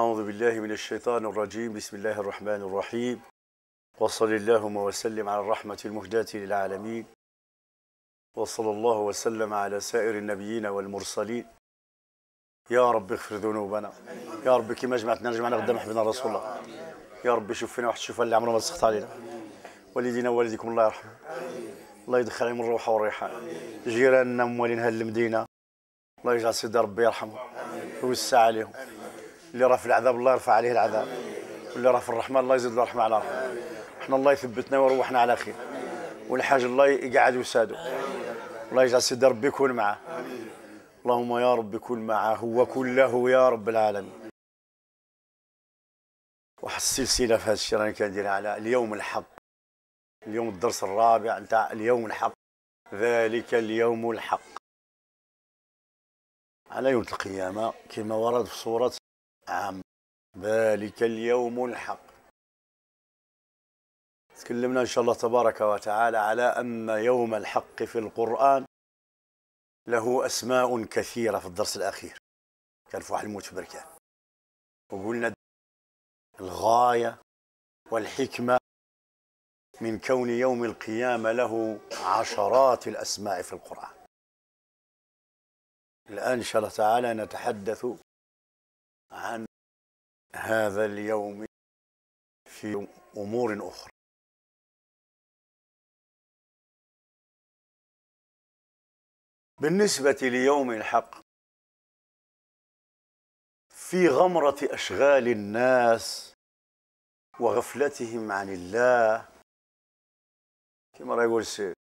أعوذ بالله من الشيطان الرجيم بسم الله الرحمن الرحيم وصل اللهم وسلم على الرحمة المهداة للعالمين وصلى الله وسلم على سائر النبيين والمرسلين يا رب اغفر ذنوبنا يا رب كما جمعتنا جمعنا قدام حبنا رسول الله يا رب شوف فينا واحد الشوفان اللي عمره ما تسخط علينا والدينا والديكم الله يرحمه الله يدخل عليهم الروح والريحان جيراننا موالين هالمدينه الله يجعل سيدنا ربي يرحمهم ويوسع عليهم اللي راه في العذاب الله يرفع عليه العذاب واللي راه في الرحمه الله يزيد له رحمه على رحمه احنا الله يثبتنا ويروحنا على خير والحاج الله يقعد وساده الله يجعل سيد ربي يكون معه اللهم يا رب كن معه وكن له يا رب العالمين واحد السلسله في هذا الشيء راني كندير على اليوم الحق اليوم الدرس الرابع نتاع اليوم الحق ذلك اليوم الحق على يوم القيامه كما ورد في سوره نعم ذلك اليوم الحق تكلمنا إن شاء الله تبارك وتعالى على أن يوم الحق في القرآن له أسماء كثيرة في الدرس الأخير كان في واحد الموت في بركان وقلنا الغاية والحكمة من كون يوم القيامة له عشرات الأسماء في القرآن الآن إن شاء الله تعالى نتحدث عن هذا اليوم في امور اخرى بالنسبه ليوم الحق في غمره اشغال الناس وغفلتهم عن الله كما راه يقول السيد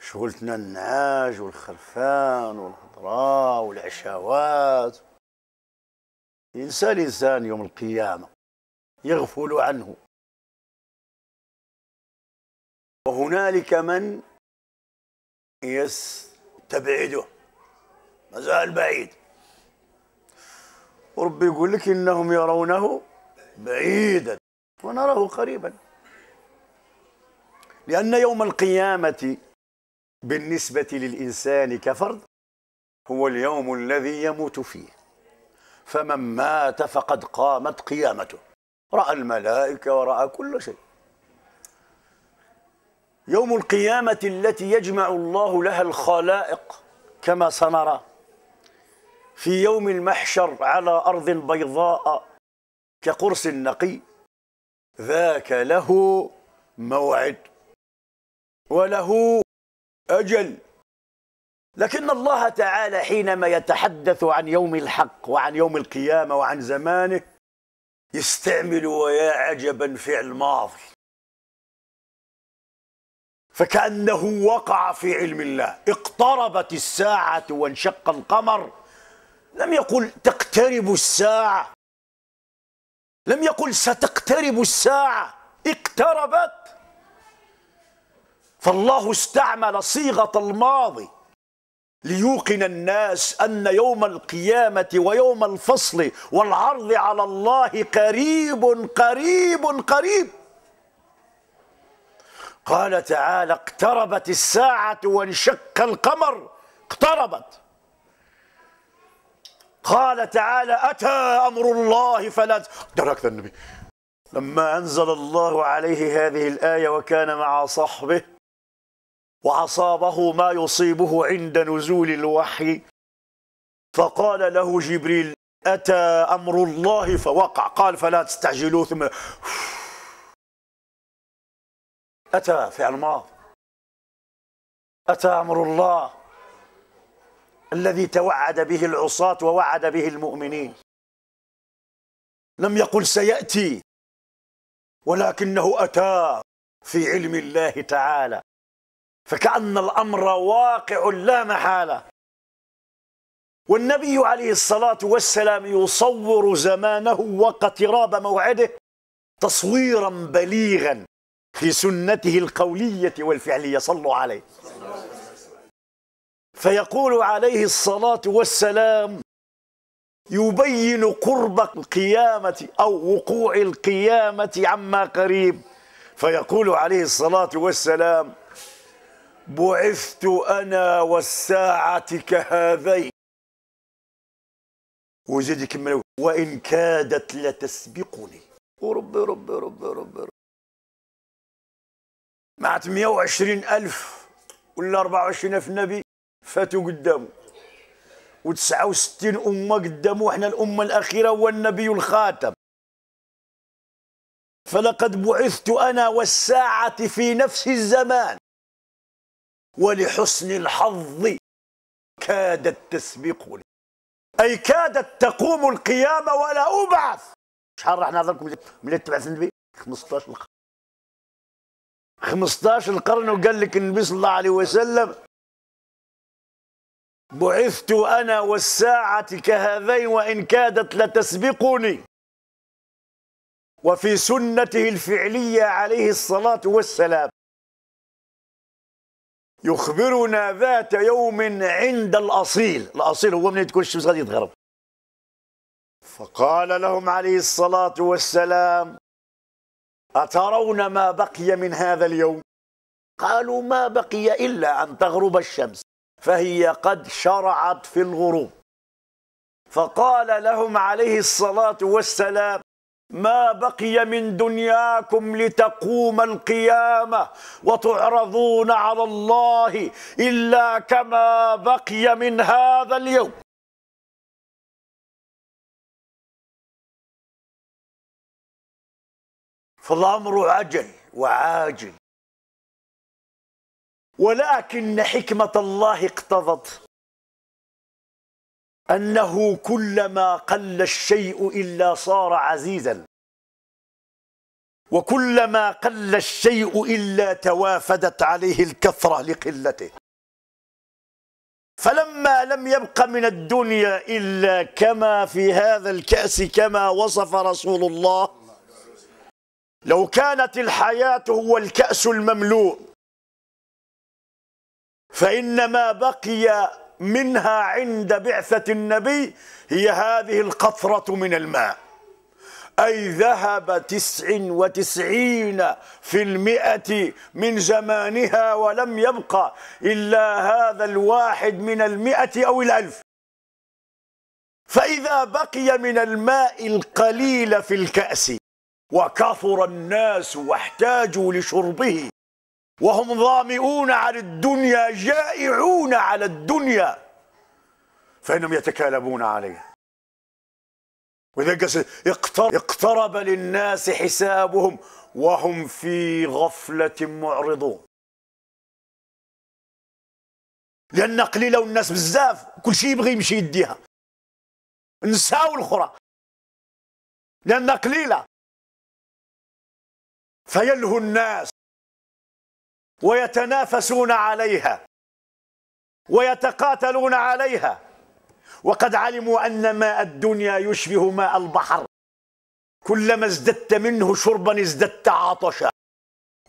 شغلتنا النعاج والخرفان والهضراء والعشاوات ينسى الإنسان يوم القيامة يغفل عنه وهنالك من يستبعده مازال بعيد وربي يقول لك إنهم يرونه بعيدا ونراه قريبا لأن يوم القيامة بالنسبة للإنسان كفرد هو اليوم الذي يموت فيه فمن مات فقد قامت قيامته رأى الملائكة ورأى كل شيء يوم القيامة التي يجمع الله لها الخلائق كما سنرى في يوم المحشر على أرض بيضاء كقرص نقي ذاك له موعد وله أجل لكن الله تعالى حينما يتحدث عن يوم الحق وعن يوم القيامة وعن زمانه يستعمل ويا عجبا فعل ماضي فكأنه وقع في علم الله اقتربت الساعة وانشق القمر لم يقل تقترب الساعة لم يقل ستقترب الساعة اقتربت فالله استعمل صيغة الماضي ليوقن الناس أن يوم القيامة ويوم الفصل والعرض على الله قريب قريب قريب قال تعالى اقتربت الساعة وانشق القمر اقتربت قال تعالى أتى أمر الله فلا دركت النبي لما أنزل الله عليه هذه الآية وكان مع صحبه وأصابه ما يصيبه عند نزول الوحي فقال له جبريل أتى أمر الله فوقع قال فلا تستعجلوا ثم أتى في ماض أتى أمر الله الذي توعد به العصاة ووعد به المؤمنين لم يقل سيأتي ولكنه أتى في علم الله تعالى فكأن الأمر واقع لا محالة والنبي عليه الصلاة والسلام يصور زمانه وقتراب موعده تصويرا بليغا في سنته القولية والفعلية صلوا عليه فيقول عليه الصلاة والسلام يبين قرب القيامة أو وقوع القيامة عما قريب فيقول عليه الصلاة والسلام بعثت أنا والساعة كهذين وزيد يكمل وإن كادت لتسبقني وربي ربي ربي ربي, ربي. مع 120 ألف ولا 24 ألف نبي فاتوا قدامه و69 أمة قدامه احنا الأمة الأخيرة هو النبي الخاتم فلقد بعثت أنا والساعة في نفس الزمان ولحسن الحظ كادت تسبقني أي كادت تقوم القيامة ولا أبعث شحال راح نهضر لكم ملي تبعث النبي 15 القرن 15 القرن وقال لك النبي صلى الله عليه وسلم بعثت أنا والساعة كهذين وإن كادت لتسبقني وفي سنته الفعلية عليه الصلاة والسلام يخبرنا ذات يوم عند الأصيل الأصيل هو من تكون الشمس غادي تغرب فقال لهم عليه الصلاة والسلام أترون ما بقي من هذا اليوم قالوا ما بقي إلا أن تغرب الشمس فهي قد شرعت في الغروب فقال لهم عليه الصلاة والسلام ما بقي من دنياكم لتقوم القيامة وتعرضون على الله إلا كما بقي من هذا اليوم فالأمر عجل وعاجل ولكن حكمة الله اقتضت أنه كلما قل الشيء إلا صار عزيزا وكلما قل الشيء إلا توافدت عليه الكثرة لقلته فلما لم يبق من الدنيا إلا كما في هذا الكأس كما وصف رسول الله لو كانت الحياة هو الكأس المملوء فإنما بقي منها عند بعثة النبي هي هذه القطرة من الماء أي ذهب تسع وتسعين في المئة من زمانها ولم يبقى إلا هذا الواحد من المئة أو الألف فإذا بقي من الماء القليل في الكأس وكثر الناس واحتاجوا لشربه وهم ظامئون على الدنيا جائعون على الدنيا فإنهم يتكالبون عليها وذلك اقترب للناس حسابهم وهم في غفلة معرضون لأن قليلة والناس الناس بزاف كل شيء يبغي يمشي يديها نساو الأخرى لأن قليلة فيلهو الناس ويتنافسون عليها ويتقاتلون عليها وقد علموا أن ماء الدنيا يشبه ماء البحر كلما ازددت منه شربا ازددت عطشا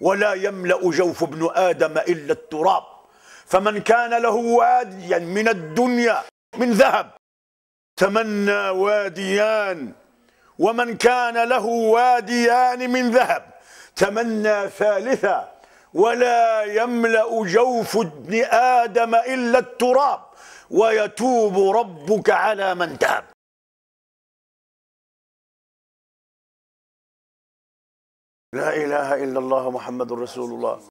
ولا يملأ جوف ابن آدم إلا التراب فمن كان له واديا من الدنيا من ذهب تمنى واديان ومن كان له واديان من ذهب تمنى ثالثا ولا يملأ جوف ابن آدم إلا التراب ويتوب ربك على من تاب لا إله إلا الله محمد رسول الله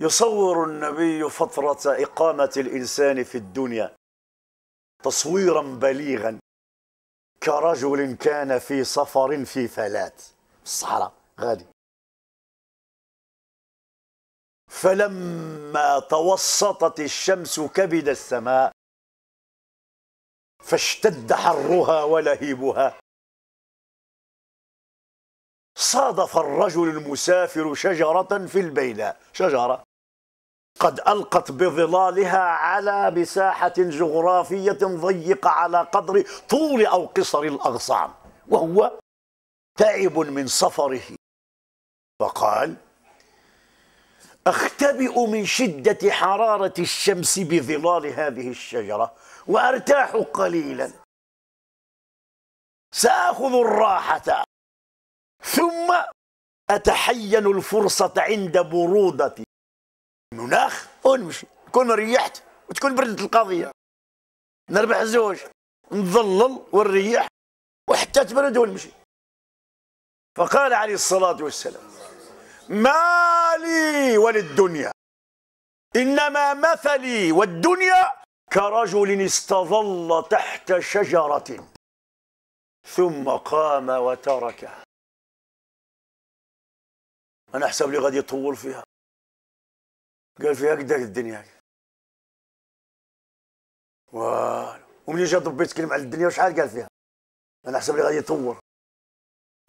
يصور النبي فترة إقامة الإنسان في الدنيا تصويرا بليغا كرجل كان في سفر في فلات الصحراء غادي فلما توسطت الشمس كبد السماء فاشتد حرها ولهيبها صادف الرجل المسافر شجرة في البيناء شجرة قد ألقت بظلالها على مساحة جغرافية ضيقة على قدر طول أو قصر الأغصان وهو تعب من سفره فقال أختبئ من شدة حرارة الشمس بظلال هذه الشجرة وأرتاح قليلا سآخذ الراحة ثم أتحين الفرصة عند برودة مناخ ونمشي كون ريحت وتكون بردت القضية نربح زوج نظلل ونريح وحتى تبرد ونمشي فقال عليه الصلاة والسلام مالي وللدنيا إنما مثلي والدنيا كرجل استظل تحت شجرة ثم قام وتركها أنا أحسب لي غادي يطول فيها قال فيها قدك الدنيا والو ومن جا ضبي يتكلم على الدنيا وشحال قال فيها أنا أحسب لي غادي يطول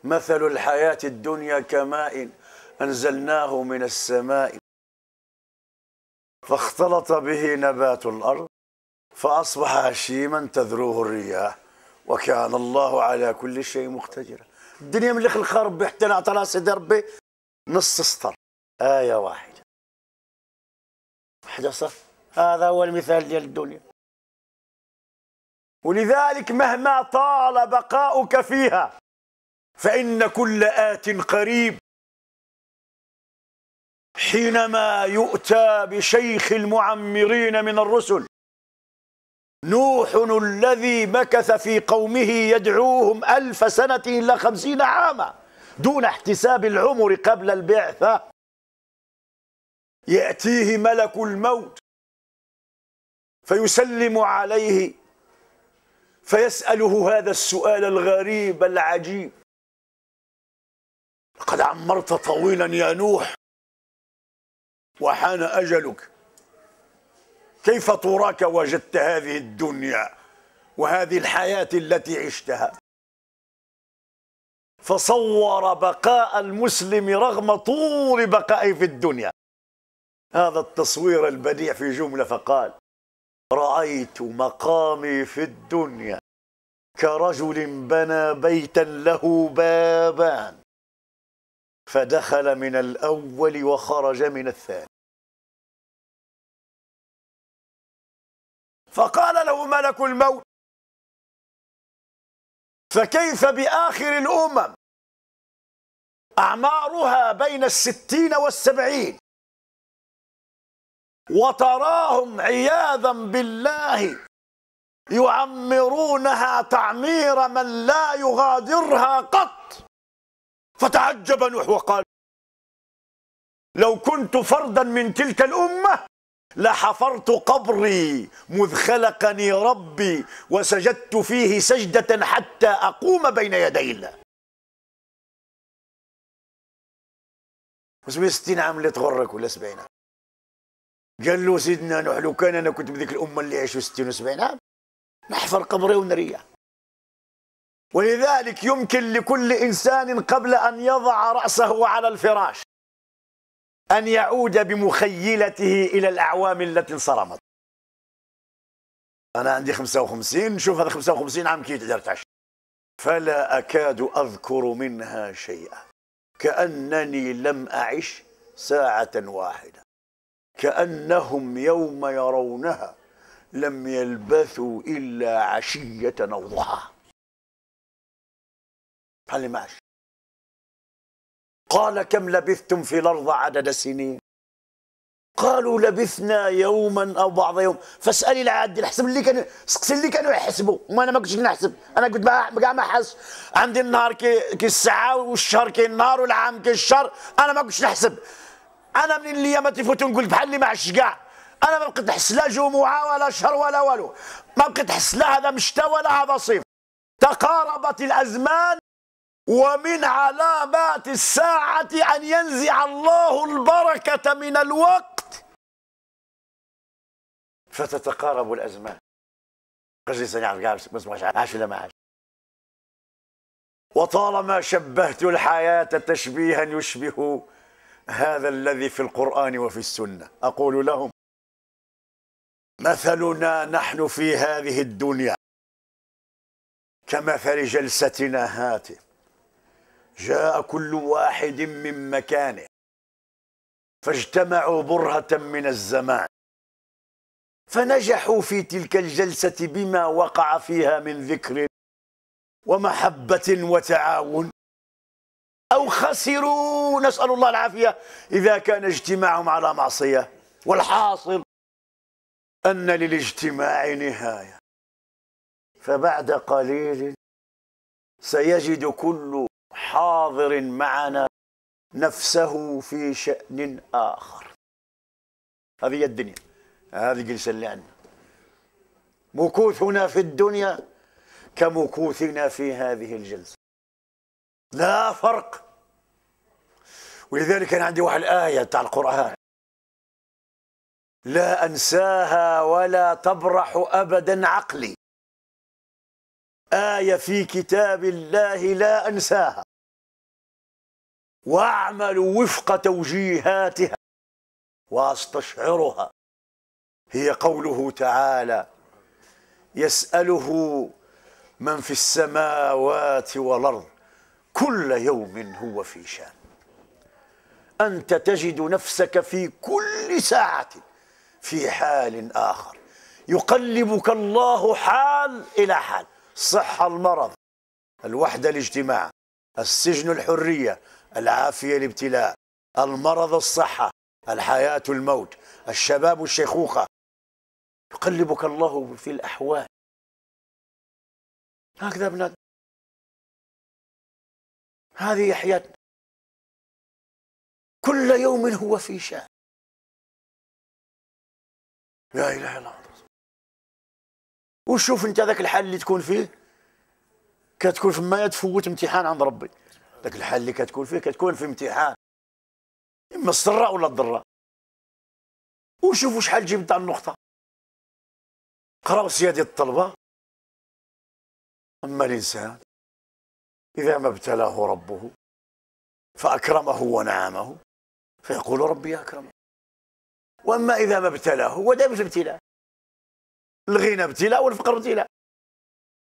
مثل الحياة الدنيا كماء أنزلناه من السماء فاختلط به نبات الأرض فأصبح هشيما تذروه الرياح وكان الله على كل شيء مقتدرا الدنيا من اللي خلقها ربي حتى نعطى راسي ربي نص سطر آية واحدة واحدة هذا هو المثال ديال الدنيا ولذلك مهما طال بقاؤك فيها فإن كل آت قريب حينما يؤتى بشيخ المعمرين من الرسل نوح الذي مكث في قومه يدعوهم ألف سنة إلى خمسين عاما دون احتساب العمر قبل البعثة يأتيه ملك الموت فيسلم عليه فيسأله هذا السؤال الغريب العجيب لقد عمرت طويلا يا نوح وحان أجلك كيف تراك وجدت هذه الدنيا وهذه الحياة التي عشتها فصور بقاء المسلم رغم طول بقائه في الدنيا هذا التصوير البديع في جملة فقال رأيت مقامي في الدنيا كرجل بنى بيتا له بابان فدخل من الأول وخرج من الثاني فقال له ملك الموت فكيف بآخر الأمم أعمارها بين الستين والسبعين وتراهم عياذا بالله يعمرونها تعمير من لا يغادرها قط فتعجب نوح وقال لو كنت فردا من تلك الامه لحفرت قبري مذ خلقني ربي وسجدت فيه سجده حتى اقوم بين يدي الله 60 عام اللي تغرك ولا 70 عام قال له سيدنا نوح لو كان انا كنت بذيك الامه اللي عاشوا 60 و 70 عام نحفر قبري ونريح ولذلك يمكن لكل إنسان قبل أن يضع رأسه على الفراش أن يعود بمخيلته إلى الأعوام التي انصرمت أنا عندي 55 شوف هذا 55 عام كي تقدر تعيش فلا أكاد أذكر منها شيئا كأنني لم أعش ساعة واحدة كأنهم يوم يرونها لم يلبثوا إلا عشية أو ضحاها قال لي ماشي قال كم لبثتم في الأرض عدد سنين قالوا لبثنا يوما أو بعض يوم فاسألي العادل الحسب اللي كانوا سقسي اللي كانوا يحسبوا ما أنا ما كنتش نحسب أنا كنت كاع ما حس عندي النهار كي كي الساعة والشهر كي النهار والعام كي الشهر أنا ما كنتش نحسب أنا من اللي ما تفوت نقول بحال اللي ما عش كاع أنا ما بقيت نحس لا جمعة ولا شهر ولا والو ما بقيت نحس لا هذا مشتى ولا هذا صيف تقاربت الأزمان ومن علامات الساعة أن ينزع الله البركة من الوقت فتتقارب الأزمان قصدي سنعرف قاعد بسمع عاش ولا ما عاش وطالما شبهت الحياة تشبيها يشبه هذا الذي في القرآن وفي السنة أقول لهم مثلنا نحن في هذه الدنيا كمثل جلستنا هاته جاء كل واحد من مكانه فاجتمعوا برهة من الزمان فنجحوا في تلك الجلسة بما وقع فيها من ذكر ومحبة وتعاون أو خسروا نسأل الله العافية إذا كان اجتماعهم على معصية والحاصل أن للاجتماع نهاية فبعد قليل سيجد كل حاضر معنا نفسه في شأن آخر هذه الدنيا هذه الجلسة اللي عندنا مكوثنا في الدنيا كمكوثنا في هذه الجلسة لا فرق ولذلك أنا عندي واحد الآية تاع القرآن لا أنساها ولا تبرح أبدا عقلي آية في كتاب الله لا أنساها واعمل وفق توجيهاتها واستشعرها هي قوله تعالى يساله من في السماوات والارض كل يوم هو في شان انت تجد نفسك في كل ساعه في حال اخر يقلبك الله حال الى حال الصحه المرض الوحده الاجتماع السجن الحريه العافية الابتلاء المرض الصحة الحياة الموت الشباب الشيخوخة يقلبك الله في الأحوال هكذا بنادم هذه حياتنا كل يوم هو في شأن لا إله إلا الله وشوف أنت ذاك الحال اللي تكون فيه كتكون فما تفوت امتحان عند ربي ذاك الحال اللي كتكون فيه كتكون في امتحان اما السره ولا الضره وشوفوا شحال جبت على النقطه قراو سيادي الطلبه اما الانسان اذا ما ابتلاه ربه فاكرمه ونعمه فيقول ربي اكرمه واما اذا ما ابتلاه هو دائما ابتلاء الغنى ابتلاء والفقر ابتلاء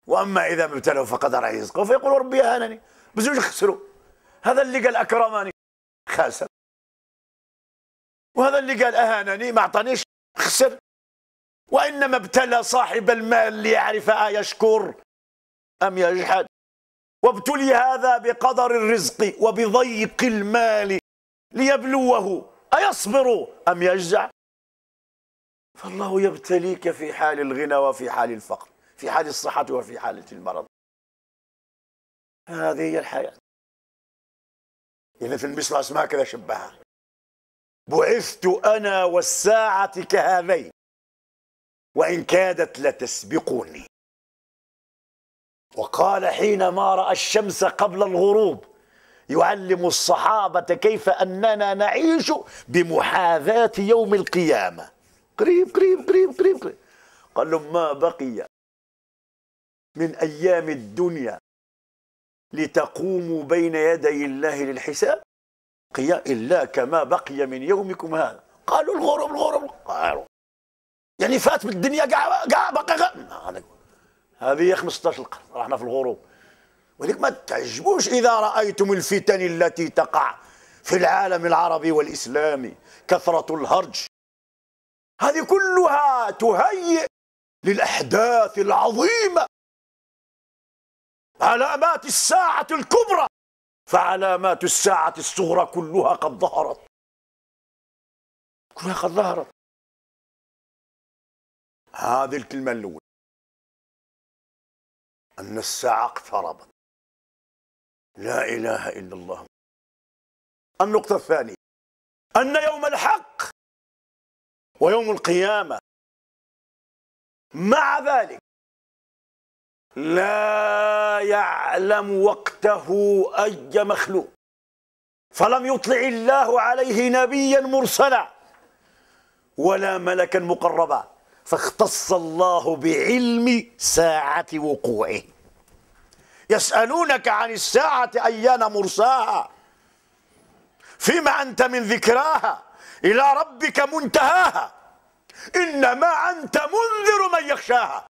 واما اذا ما ابتلاه فقدر رزقه فيقول ربي اهانني بزوج خسروا هذا اللي قال اكرمني خاسر وهذا اللي قال اهانني ما اعطانيش خسر وانما ابتلى صاحب المال ليعرف ايشكر ام يجحد وابتلي هذا بقدر الرزق وبضيق المال ليبلوه ايصبر ام يجزع فالله يبتليك في حال الغنى وفي حال الفقر في حال الصحه وفي حاله المرض هذه هي الحياة إذا في المصرع اسمها كذا شبهها بعثت أنا والساعة كهذين وإن كادت لتسبقوني وقال حينما رأى الشمس قبل الغروب يعلم الصحابة كيف أننا نعيش بمحاذاة يوم القيامة قريب قريب قريب قريب, قريب. قال لهم ما بقي من أيام الدنيا لتقوموا بين يدي الله للحساب بقي إلا كما بقي من يومكم هذا قالوا الغرب الغرب قالوا يعني فات بالدنيا قاع قاع بقى هذه 15 القرن رحنا في الغروب ولكن ما تعجبوش إذا رأيتم الفتن التي تقع في العالم العربي والإسلامي كثرة الهرج هذه كلها تهيئ للأحداث العظيمة علامات الساعة الكبرى فعلامات الساعة الصغرى كلها قد ظهرت كلها قد ظهرت هذه الكلمة الأولى أن الساعة اقتربت لا إله إلا الله النقطة الثانية أن يوم الحق ويوم القيامة مع ذلك لا يعلم وقته أي مخلوق فلم يطلع الله عليه نبيا مرسلا ولا ملكا مقربا فاختص الله بعلم ساعة وقوعه يسألونك عن الساعة أيان مرساها فيما أنت من ذكراها إلى ربك منتهاها إنما أنت منذر من يخشاها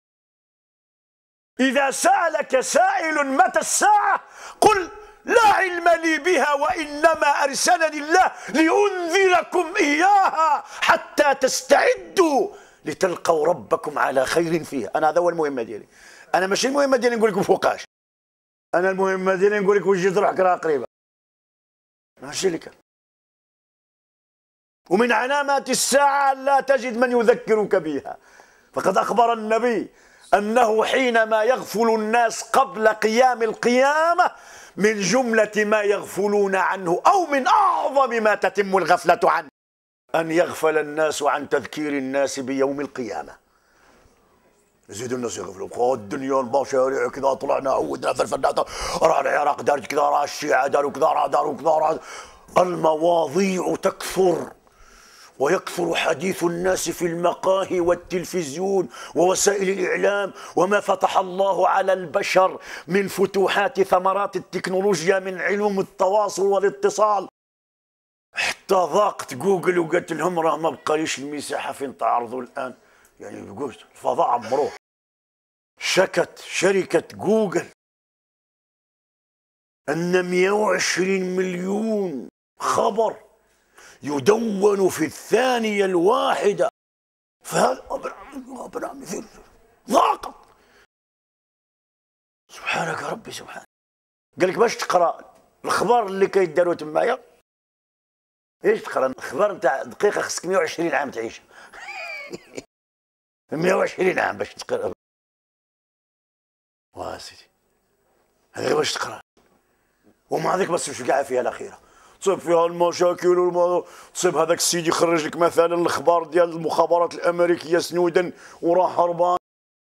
إذا سألك سائل متى الساعة قل لا علم لي بها وإنما أرسلني الله لأنذركم إياها حتى تستعدوا لتلقوا ربكم على خير فيها أنا هذا هو المهمة ديالي أنا ماشي المهمة ديالي نقول لكم فوقاش أنا المهمة ديالي نقول لك وجد روحك راه قريبة ماشي اللي كان ومن علامات الساعة لا تجد من يذكرك بها فقد أخبر النبي أنه حينما يغفل الناس قبل قيام القيامة من جملة ما يغفلون عنه أو من أعظم ما تتم الغفلة عنه أن يغفل الناس عن تذكير الناس بيوم القيامة زيد الناس يغفلوا الدنيا المشاريع كذا طلعنا عودنا فرفدنا راح العراق دارت كذا راح الشيعة داروا كذا راه داروا كذا راه المواضيع تكثر ويكثر حديث الناس في المقاهي والتلفزيون ووسائل الإعلام وما فتح الله على البشر من فتوحات ثمرات التكنولوجيا من علوم التواصل والاتصال حتى ضاقت جوجل وقالت لهم راه ما بقاليش المساحة فين تعرضوا الآن يعني قلت الفضاء عمروه شكت شركة جوجل أن 120 مليون خبر يدون في الثانية الواحدة فهذا أبرع مثل ضاق سبحانك يا ربي سبحانك قال لك باش تقرا الاخبار اللي كيداروا تمايا ايش تقرا الاخبار نتاع دقيقه خصك 120 عام تعيش 120 عام باش تقرا واه سيدي هذا باش تقرا ومع هذيك باش تسمعش كاع فيها الاخيره تصيب فيها المشاكل والم... تصيب هذاك السيد يخرج لك مثلا الاخبار ديال المخابرات الامريكيه سنودا وراه هربان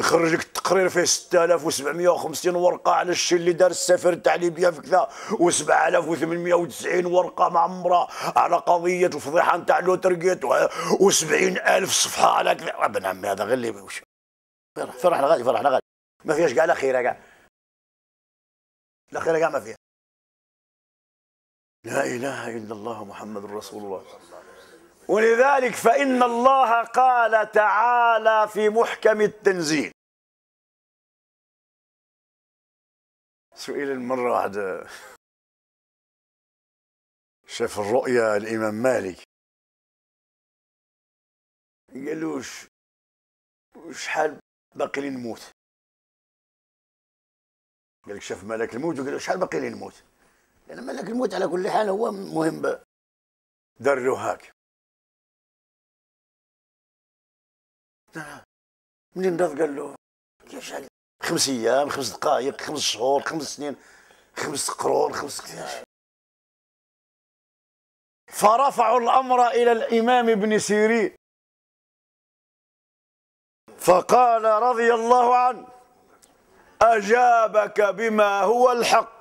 يخرج لك التقرير فيه 6750 ورقه على الشيء اللي دار السفير تاع ليبيا في كذا و7890 ورقه معمره على قضيه الفضيحه نتاع لوترغيت و70000 صفحه على كذا ابن عمي هذا غير اللي وش فرح فرحنا غادي فرح ما فيهاش كاع لا خيره كاع لا خيره كاع ما فيها لا إله إلا الله محمد رسول الله ولذلك فإن الله قال تعالى في محكم التنزيل سئل المرة واحدة شاف الرؤيا الإمام مالك قال له شحال باقي لي نموت قال لك شاف ملك الموت وقال له شحال باقي لي نموت لان ملك الموت على كل حال هو مهم دار هاك منين نض قال له كيفاش عليك خمس ايام خمس دقائق خمس شهور خمس سنين خمس قرون خمس كيفاش فرفعوا الامر الى الامام ابن سيرين فقال رضي الله عنه اجابك بما هو الحق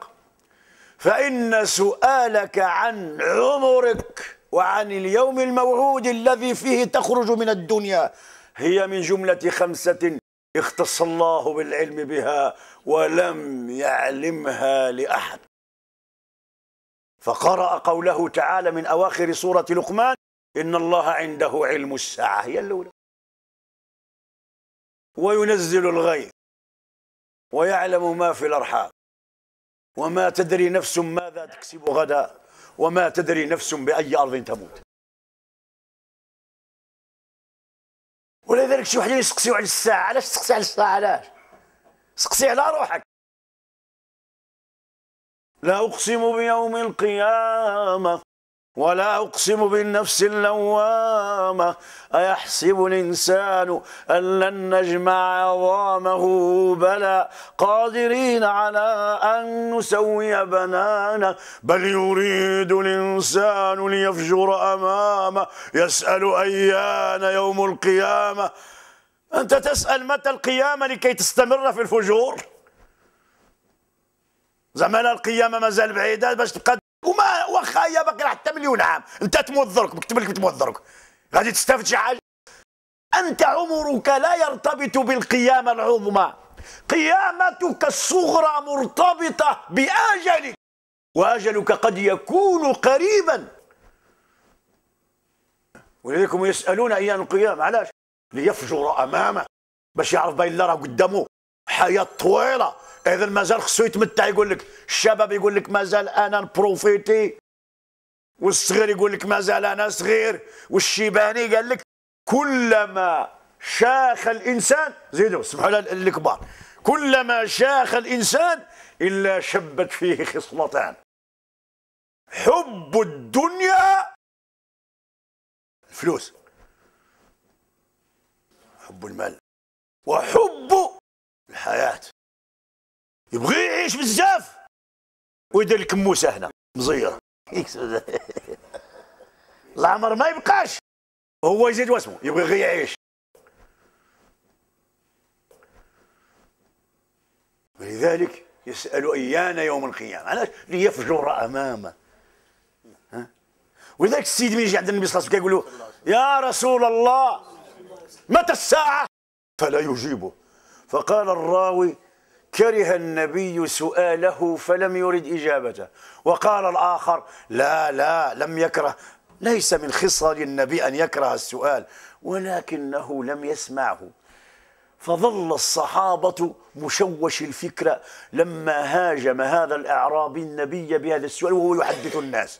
فإن سؤالك عن عمرك وعن اليوم الموعود الذي فيه تخرج من الدنيا هي من جملة خمسة اختص الله بالعلم بها ولم يعلمها لأحد فقرأ قوله تعالى من أواخر سورة لقمان إن الله عنده علم الساعة هي الأولى وينزل الغيث ويعلم ما في الأرحام وما تدري نفس ماذا تكسب غدا وما تدري نفس بأي أرض تموت ولذلك شي وحدين يسقسيو على الساعة علاش تسقسي على الساعة علاش سقسي على روحك لا أقسم بيوم القيامة ولا أقسم بالنفس اللوامة أيحسب الإنسان أن لن نجمع عظامه بلى قادرين على أن نسوي بنانه بل يريد الإنسان ليفجر أمامه يسأل أيان يوم القيامة أنت تسأل متى القيامة لكي تستمر في الفجور زمان القيامة ما زال بعيدة باش تبقى وما واخا يا باقي حتى مليون عام انت تموضرك مكتوب لك تموضرك غادي تستافد شي حاجه انت عمرك لا يرتبط بالقيامه العظمى قيامتك الصغرى مرتبطه باجلك واجلك قد يكون قريبا ولذلك يسالون ايام القيامه علاش ليفجر امامه باش يعرف بين الله راه قدامه حياه طويله اذا مازال خصو يتمتع يقول لك الشباب يقول لك مازال انا نبروفيتي والصغير يقول لك مازال انا صغير والشيباني قال لك كلما شاخ الانسان زيدوا اسمحوا للكبار كلما شاخ الانسان الا شبت فيه خصلتان حب الدنيا الفلوس حب المال وحب الحياة يبغي يعيش بزاف ويدير الكموسة هنا مزير العمر ما يبقاش هو يزيد واسمه يبغي غير يعيش ولذلك يسأل أيان يوم القيامة علاش ليفجر أمامه ولذلك السيد من يجي عند النبي صلى الله عليه وسلم يقول له يا رسول الله متى الساعة فلا يجيبه فقال الراوي كره النبي سؤاله فلم يرد إجابته وقال الآخر لا لا لم يكره ليس من خصال النبي أن يكره السؤال ولكنه لم يسمعه فظل الصحابة مشوش الفكرة لما هاجم هذا الأعرابي النبي بهذا السؤال وهو يحدث الناس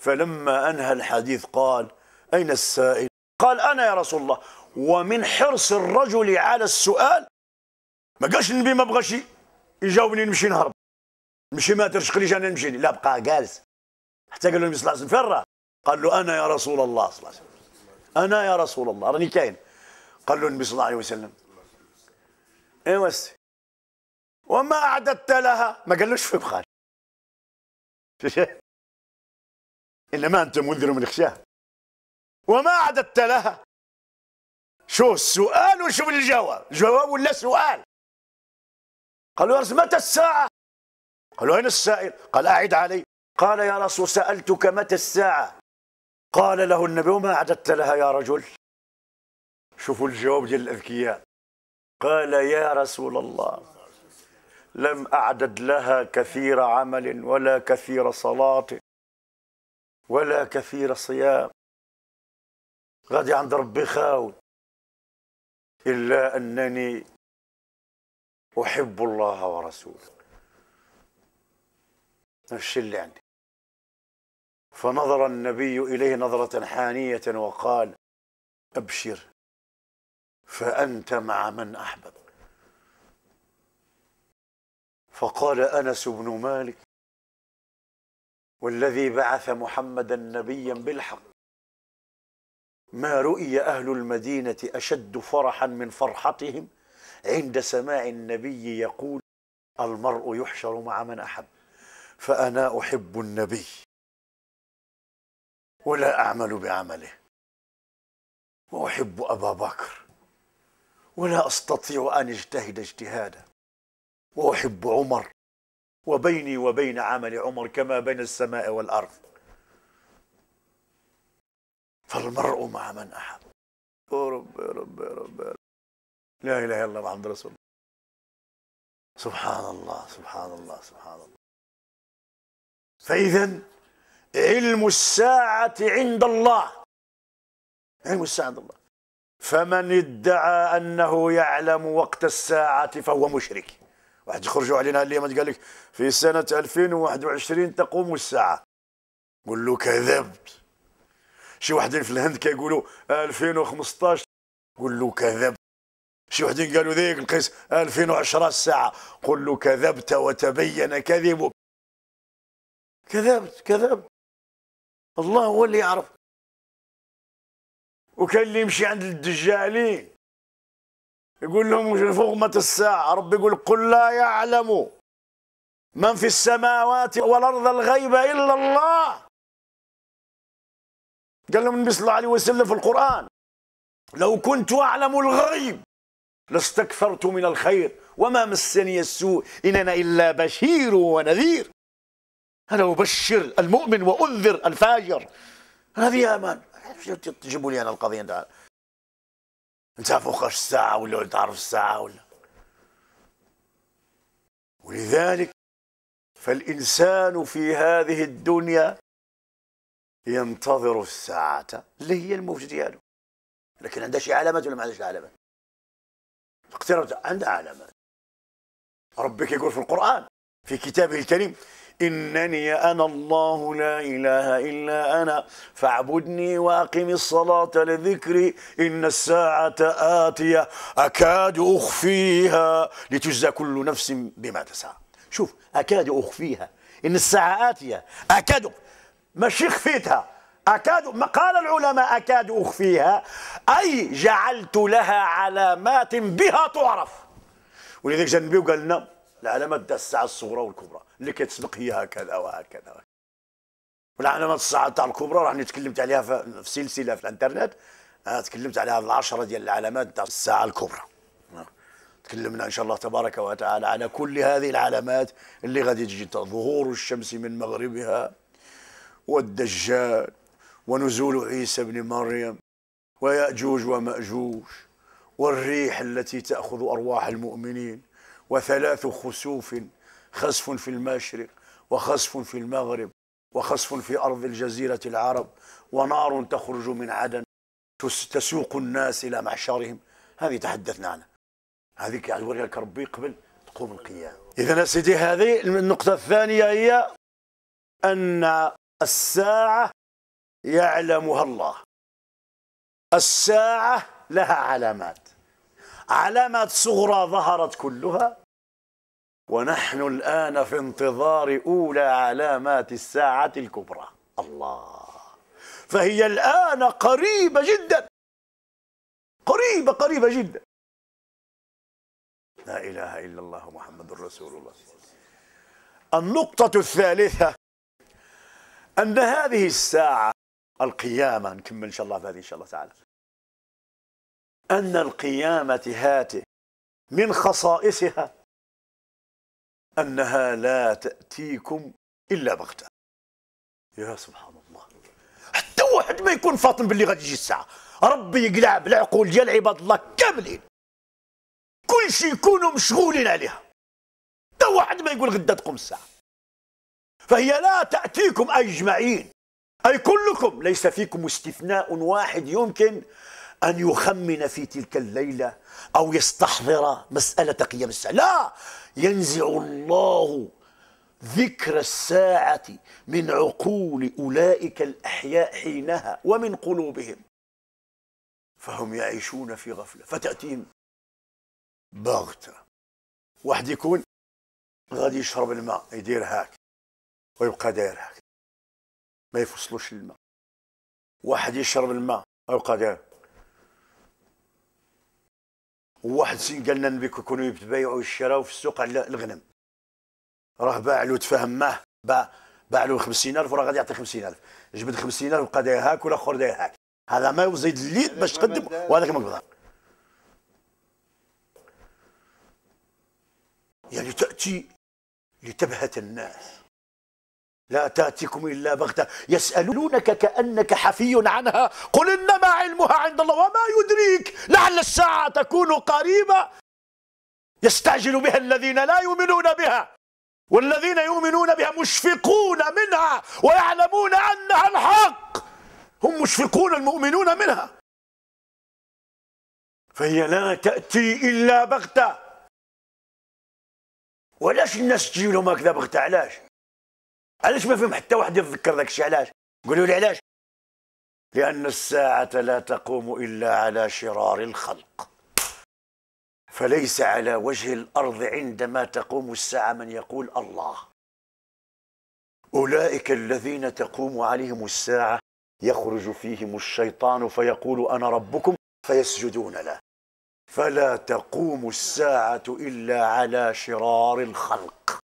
فلما أنهى الحديث قال أين السائل؟ قال أنا يا رسول الله ومن حرص الرجل على السؤال ما قالش النبي ما بغاش يجاوبني نمشي نهرب نمشي ما ترشق قليش انا نمشي لا بقى جالس حتى قال له النبي صلى الله عليه وسلم راه؟ قال له انا يا رسول الله صلى الله عليه وسلم انا يا رسول الله راني كاين قال له النبي صلى الله عليه وسلم ايوا سي وما اعددت لها ما قالوش في الا انما انت منذر من خشاه وما اعددت لها شوف السؤال وشوف الجواب الجواب ولا سؤال قالوا يا رسول متى الساعة قالوا أين السائل قال أعد علي قال يا رسول سألتك متى الساعة قال له النبي وما أعددت لها يا رجل شوفوا الجواب ديال الأذكياء قال يا رسول الله لم أعدد لها كثير عمل ولا كثير صلاة ولا كثير صيام غادي عند ربي خاو إلا أنني أحب الله ورسوله الشيء اللي عندي فنظر النبي إليه نظرة حانية وقال أبشر فأنت مع من أحبب فقال أنس بن مالك والذي بعث محمدا نبيا بالحق ما رؤي أهل المدينة أشد فرحا من فرحتهم عند سماع النبي يقول المرء يحشر مع من احب فانا احب النبي ولا اعمل بعمله واحب ابا بكر ولا استطيع ان اجتهد اجتهادا واحب عمر وبيني وبين عمل عمر كما بين السماء والارض فالمرء مع من احب يا رب يا رب يا رب, يا رب. لا اله الا الله محمد رسول الله سبحان الله سبحان الله سبحان الله فاذا علم الساعه عند الله علم الساعه عند الله فمن ادعى انه يعلم وقت الساعه فهو مشرك واحد يخرجوا علينا اليوم قال لك في سنه 2021 تقوم الساعه قول له كذبت شي واحدين في الهند كيقولوا 2015 قول له كذبت شي وحدين قالوا ذيك القيس 2010 الساعة قل له كذبت وتبين كذبك كذبت كذبت الله هو اللي يعرف وكان اللي يمشي عند الدجالين يقول لهم فغمة الساعة ربي يقول قل لا يعلم من في السماوات والأرض الغيب إلا الله قال لهم النبي صلى الله عليه وسلم في القرآن لو كنت أعلم الغيب لاستكثرت من الخير وما مسني السوء إن أنا إلا بشير ونذير أنا أبشر المؤمن وأنذر الفاجر هذه يا أمان تجيبوا لي أنا القضية أنت أنت فوقاش الساعة ولا تعرف الساعة ولا ولذلك فالإنسان في هذه الدنيا ينتظر الساعة اللي هي الموجودة ديالو لكن عندها شي علامات ولا ما عندهاش علامات اقتربت عندها علامات ربك يقول في القرآن في كتابه الكريم إنني أنا الله لا إله إلا أنا فاعبدني وأقم الصلاة لذكري إن الساعة آتية أكاد أخفيها لتجزى كل نفس بما تسعى شوف أكاد أخفيها إن الساعة آتية أكاد مش خفيتها أكاد قال العلماء أكاد أخفيها أي جعلت لها علامات بها تعرف ولذلك جنبي وقال لنا العلامات تاع الساعة الصغرى والكبرى اللي كتسبق هي هكذا وهكذا والعلامات الساعة تاع الكبرى راني تكلمت عليها في سلسلة في الانترنت أنا تكلمت على هذه العشرة ديال العلامات تاع الساعة الكبرى تكلمنا ان شاء الله تبارك وتعالى على كل هذه العلامات اللي غادي تجي ظهور الشمس من مغربها والدجال ونزول عيسى بن مريم ويأجوج ومأجوج والريح التي تأخذ أرواح المؤمنين وثلاث خسوف خسف في المشرق وخسف في المغرب وخسف في أرض الجزيرة العرب ونار تخرج من عدن تسوق الناس إلى محشرهم هذه تحدثنا عنها هذه لك ربي قبل تقوم القيامة إذا سيدي هذه النقطة الثانية هي أن الساعة يعلمها الله الساعة لها علامات علامات صغرى ظهرت كلها ونحن الآن في انتظار أولى علامات الساعة الكبرى الله فهي الآن قريبة جدا قريبة قريبة جدا لا إله إلا الله محمد رسول الله النقطة الثالثة أن هذه الساعة القيامة نكمل إن شاء الله بهذه إن شاء الله تعالى أن القيامة هاته من خصائصها أنها لا تأتيكم إلا بغتة يا سبحان الله حتى واحد ما يكون فاطم باللي غادي يجي الساعة ربي يقلع بالعقول ديال عباد الله كاملين كل شيء يكونوا مشغولين عليها حتى واحد ما يقول غدا تقوم الساعة فهي لا تأتيكم أجمعين أي كلكم ليس فيكم استثناء واحد يمكن أن يخمن في تلك الليلة أو يستحضر مسألة قيام الساعة لا ينزع الله ذكر الساعة من عقول أولئك الأحياء حينها ومن قلوبهم فهم يعيشون في غفلة فتأتيهم بغتة واحد يكون غادي يشرب الماء يدير هاك ويبقى داير هاك ما يفصلوش الماء واحد يشرب الماء او قادر وواحد سين قال لنا نبيك يكونوا يتبايعوا الشراء في السوق على الغنم راه باع له تفاهم معاه باع باع له 50000 وراه غادي يعطي 50000 جبد 50000 وبقى داير هاك ولا اخر داير هاك هذا ما يزيد الليل باش تقدم وهذاك مقبضه يعني تاتي لتبهت الناس لا تأتيكم إلا بغتة يسألونك كأنك حفي عنها قل إنما علمها عند الله وما يدريك لعل الساعة تكون قريبة يستعجل بها الذين لا يؤمنون بها والذين يؤمنون بها مشفقون منها ويعلمون أنها الحق هم مشفقون المؤمنون منها فهي لا تأتي إلا بغتة ولاش الناس تجي لهم هكذا بغتة علاش علاش ما فيهم حتى واحد يتذكر داك الشيء علاش قولوا لي علاش لأن الساعة لا تقوم إلا على شرار الخلق فليس على وجه الأرض عندما تقوم الساعة من يقول الله أولئك الذين تقوم عليهم الساعة يخرج فيهم الشيطان فيقول أنا ربكم فيسجدون له فلا تقوم الساعة إلا على شرار الخلق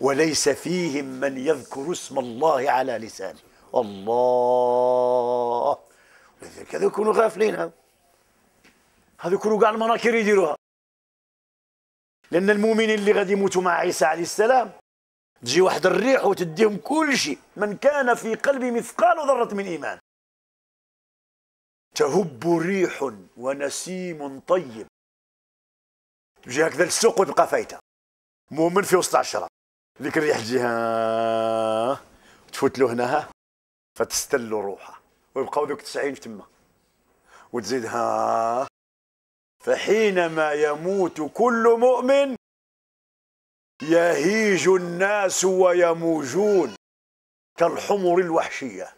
وليس فيهم من يذكر اسم الله على لسانه الله لذلك هذو يكونوا غافلين هذو يكونوا كاع المناكير يديروها لان المؤمنين اللي غادي يموتوا مع عيسى عليه السلام تجي واحد الريح وتديهم كل شيء من كان في قلبي مثقال ذره من ايمان تهب ريح ونسيم طيب تجي هكذا للسوق وتبقى فايته مؤمن في وسط عشره ذيك الريح تجي ها تفوت له هنا ها فتستلو روحها ويبقاو ذوك 90 تما وتزيد ها فحينما يموت كل مؤمن يهيج الناس ويموجون كالحمر الوحشية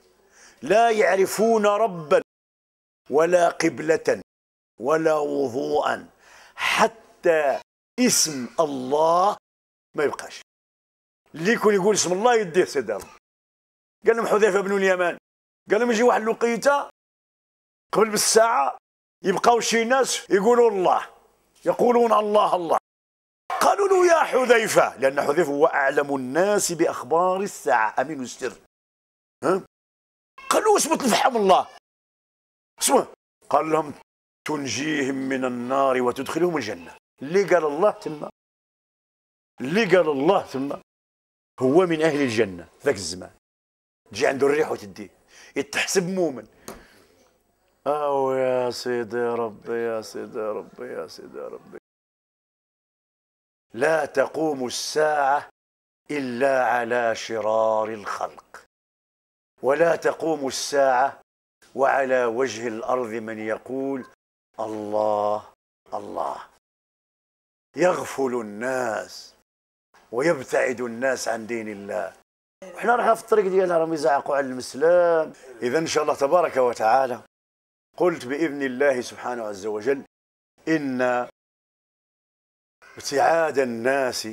لا يعرفون ربا ولا قبلة ولا وضوءا حتى اسم الله ما يبقاش اللي يكون يقول اسم الله يديه سيد قال لهم حذيفه بن اليمان قال لهم يجي واحد لقيته قبل بالساعه يبقاو شي ناس يقولوا الله يقولون الله الله قالوا له يا حذيفه لان حذيفه هو اعلم الناس باخبار الساعه امين السر ها قالوا اثبت الفحم الله اسمه قال لهم تنجيهم من النار وتدخلهم الجنه اللي قال الله ثم اللي قال الله ثم هو من أهل الجنة ذاك الزمان تجي عنده الريح وتديه يتحسب مؤمن أو آه، يا سيدي ربي يا سيدي ربي يا سيدي ربي لا تقوم الساعة إلا على شرار الخلق ولا تقوم الساعة وعلى وجه الأرض من يقول الله الله يغفل الناس ويبتعد الناس عن دين الله وحنا راه في الطريق ديالها راهم يزعقوا على المسلم اذا ان شاء الله تبارك وتعالى قلت باذن الله سبحانه عز وجل ان ابتعاد الناس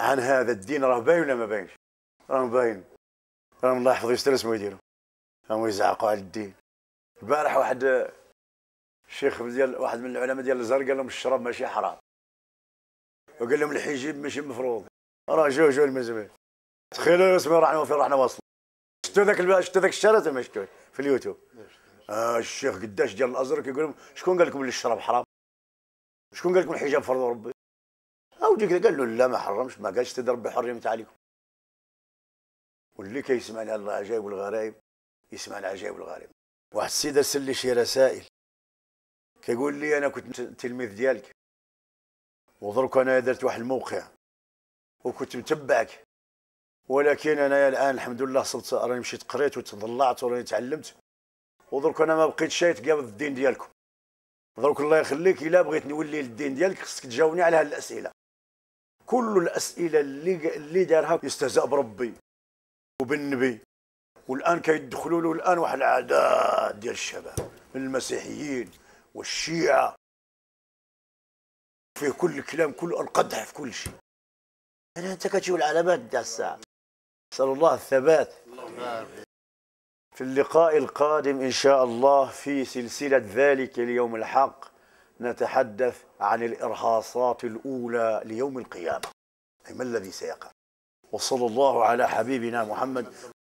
عن هذا الدين راه باين ولا ما باينش راه باين راه الله يحفظ يستر اسمه يديروا راهم يزعقوا على الدين البارح واحد الشيخ ديال واحد من العلماء ديال الزهر قال لهم الشراب ماشي حرام وقال لهم الحجاب ماشي مفروض راه جو جو المزبل تخيلوا اسمي رحنا فين رحنا واصلين شفتوا ذاك شفتوا ذاك الشارع ما شفتوه في اليوتيوب آه الشيخ قداش ديال الازرق يقول لهم شكون قال لكم اللي الشراب حرام شكون قال لكم الحجاب فرض ربي او ديك قال له لا ما حرمش ما قالش تدرب ربي حرمت عليكم واللي على العجائب والغرائب يسمع العجائب والغرائب واحد السيد ارسل لي شي رسائل كيقول لي انا كنت تلميذ ديالك ودرك انا درت واحد الموقع وكنت متبعك ولكن انايا الان الحمد لله صرت راني مشيت قريت وتضلعت وراني تعلمت ودرك انا ما بقيت شايف تقابض الدين ديالكم درك الله يخليك الا بغيت نولي للدين ديالك خصك تجاوبني على هاد الاسئله كل الاسئله اللي اللي دارها يستهزأ بربي وبالنبي والان كيدخلوا له الان واحد العداد ديال الشباب من المسيحيين والشيعه فيه كل الكلام كل القدح في كل شيء انا كتشوف العلامات تاع الساعه نسال الله الثبات في اللقاء القادم ان شاء الله في سلسله ذلك اليوم الحق نتحدث عن الارهاصات الاولى ليوم القيامه اي ما الذي سيقع وصلى الله على حبيبنا محمد